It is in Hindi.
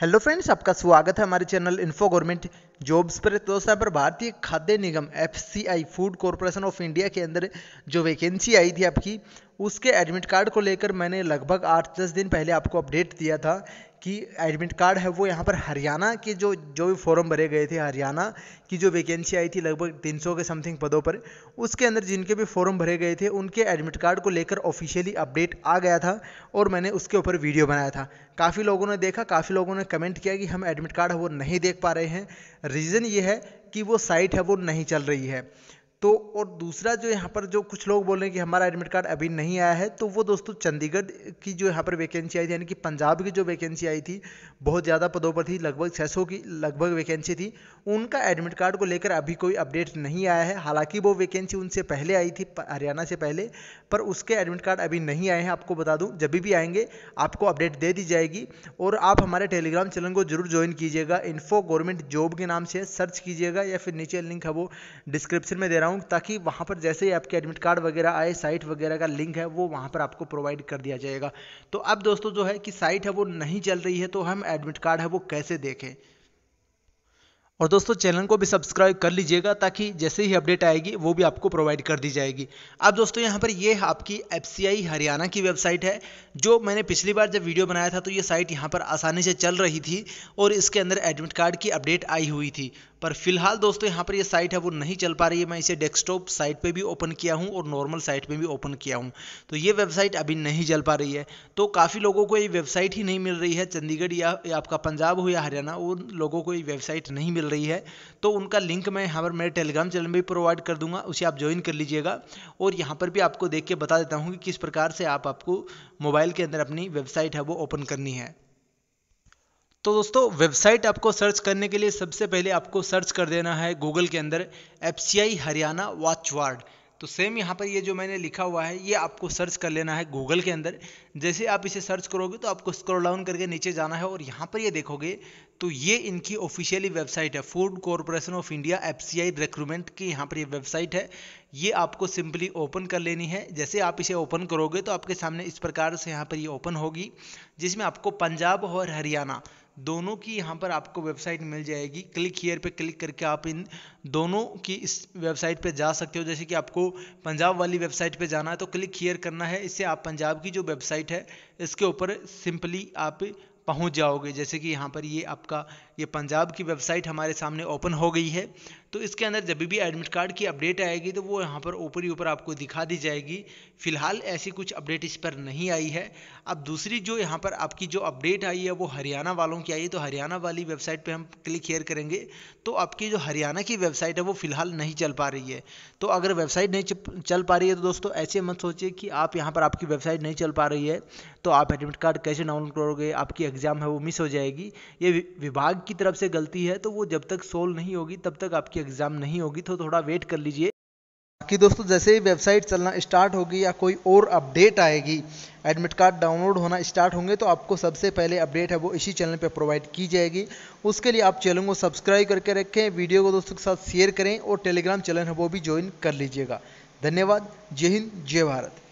हेलो फ्रेंड्स आपका स्वागत है हमारे चैनल इन्फो गवर्नमेंट जॉब्स पर तो यहाँ पर भारतीय खाद्य निगम FCI food corporation of India के अंदर जो वैकेंसी आई थी आपकी उसके एडमिट कार्ड को लेकर मैंने लगभग आठ दस दिन पहले आपको अपडेट दिया था कि एडमिट कार्ड है वो यहाँ पर हरियाणा के जो जो भी फॉर्म भरे गए थे हरियाणा की जो वैकेंसी आई थी लगभग 300 के समथिंग पदों पर उसके अंदर जिनके भी फॉर्म भरे गए थे उनके एडमिट कार्ड को लेकर ऑफिशियली अपडेट आ गया था और मैंने उसके ऊपर वीडियो बनाया था काफ़ी लोगों ने देखा काफ़ी लोगों ने कमेंट किया कि हम एडमिट कार्ड वो नहीं देख पा रहे हैं रीज़न ये है कि वो साइट है वो नहीं चल रही है तो और दूसरा जो यहाँ पर जो कुछ लोग बोल रहे हैं कि हमारा एडमिट कार्ड अभी नहीं आया है तो वो दोस्तों चंडीगढ़ की जो यहाँ पर वैकेंसी आई थी यानी कि पंजाब की जो वैकेंसी आई थी बहुत ज़्यादा पदों पर थी लगभग सौ की लगभग वैकेंसी थी उनका एडमिट कार्ड को लेकर अभी कोई अपडेट नहीं आया है हालांकि वो वैकेंसी उनसे पहले आई थी हरियाणा से पहले पर उसके एडमिट कार्ड अभी नहीं आए हैं आपको बता दूँ जब भी आएंगे आपको अपडेट दे दी जाएगी और आप हमारे टेलीग्राम चैनल को जरूर ज्वाइन कीजिएगा इन्फो गवर्नमेंट जॉब के नाम से सर्च कीजिएगा या फिर नीचे लिंक है वो डिस्क्रिप्शन में दे रहा हूँ ताकि वहाँ पर जैसे ही आपके एडमिट कार्ड वगैरह आए साइट वगैरह का लिंक है वो वहाँ पर आपको प्रोवाइड कर दिया जाएगा तो अब दोस्तों जो है कि साइट है वो नहीं चल रही है तो हम एडमिट कार्ड है वो कैसे देखें और दोस्तों चैनल को भी सब्सक्राइब कर लीजिएगा ताकि जैसे ही अपडेट आएगी वो भी आपको प्रोवाइड कर दी जाएगी अब दोस्तों यहाँ पर ये आपकी एफ हरियाणा की वेबसाइट है जो मैंने पिछली बार जब वीडियो बनाया था तो ये साइट यहाँ पर आसानी से चल रही थी और इसके अंदर एडमिट कार्ड की अपडेट आई हुई थी पर फिलहाल दोस्तों यहाँ पर ये साइट है वो नहीं चल पा रही है मैं इसे डेस्कटॉप साइट पे भी ओपन किया हूँ और नॉर्मल साइट पे भी ओपन किया हूँ तो ये वेबसाइट अभी नहीं चल पा रही है तो काफ़ी लोगों को ये वेबसाइट ही नहीं मिल रही है चंडीगढ़ या, या आपका पंजाब हो या हरियाणा उन लोगों को ये वेबसाइट नहीं मिल रही है तो उनका लिंक मैं यहाँ पर मेरे टेलीग्राम चैनल में प्रोवाइड कर दूंगा उसे आप ज्वाइन कर लीजिएगा और यहाँ पर भी आपको देख के बता देता हूँ कि किस प्रकार से आपको मोबाइल के अंदर अपनी वेबसाइट है वो ओपन करनी है तो दोस्तों वेबसाइट आपको सर्च करने के लिए सबसे पहले आपको सर्च कर देना है गूगल के अंदर एफ हरियाणा वाचवार्ड तो सेम यहाँ पर ये जो मैंने लिखा हुआ है ये आपको सर्च कर लेना है गूगल के अंदर जैसे आप इसे सर्च करोगे तो आपको स्क्रॉल डाउन करके नीचे जाना है और यहाँ पर ये देखोगे तो ये इनकी ऑफिशियली वेबसाइट है food corporation of India F C I recruitment की यहाँ पर ये वेबसाइट है ये आपको सिंपली ओपन कर लेनी है जैसे आप इसे ओपन करोगे तो आपके सामने इस प्रकार से यहाँ पर ये ओपन होगी जिसमें आपको पंजाब और हरियाणा दोनों की यहाँ पर आपको वेबसाइट मिल जाएगी क्लिक हीयर पे क्लिक करके आप इन दोनों की इस वेबसाइट पे जा सकते हो जैसे कि आपको पंजाब वाली वेबसाइट पे जाना है तो क्लिक हीयर करना है इससे आप पंजाब की जो वेबसाइट है इसके ऊपर सिंपली आप पहुँच जाओगे जैसे कि यहाँ पर ये आपका ये पंजाब की वेबसाइट हमारे सामने ओपन हो गई है तो इसके अंदर जब भी एडमिट कार्ड की अपडेट आएगी तो वो यहाँ पर ऊपर ही ऊपर आपको दिखा दी जाएगी फिलहाल ऐसी कुछ अपडेट इस पर नहीं आई है अब दूसरी जो यहाँ पर आपकी जो अपडेट आई है वो हरियाणा वालों की आई है तो हरियाणा वाली वेबसाइट पर हम क्लिक हेयर करेंगे तो आपकी जो हरियाणा की वेबसाइट है वो फिलहाल नहीं चल पा रही है तो अगर वेबसाइट नहीं चल पा रही है तो दोस्तों ऐसे मत सोचिए कि आप यहाँ पर आपकी वेबसाइट नहीं चल पा रही है तो आप एडमिट कार्ड कैसे डाउनलोड करोगे आपकी एग्ज़ाम है वो मिस हो जाएगी ये विभाग की तरफ से गलती है तो वो जब तक सोल्व नहीं होगी तब तक आपकी आपकी एग्ज़ाम नहीं होगी तो थोड़ा वेट कर लीजिए बाकी दोस्तों जैसे ही वेबसाइट चलना स्टार्ट होगी या कोई और अपडेट आएगी एडमिट कार्ड डाउनलोड होना स्टार्ट होंगे तो आपको सबसे पहले अपडेट है वो इसी चैनल पर प्रोवाइड की जाएगी उसके लिए आप चैनल को सब्सक्राइब करके रखें वीडियो को दोस्तों के साथ शेयर करें और टेलीग्राम चैनल है वो भी ज्वाइन कर लीजिएगा धन्यवाद जय हिंद जय भारत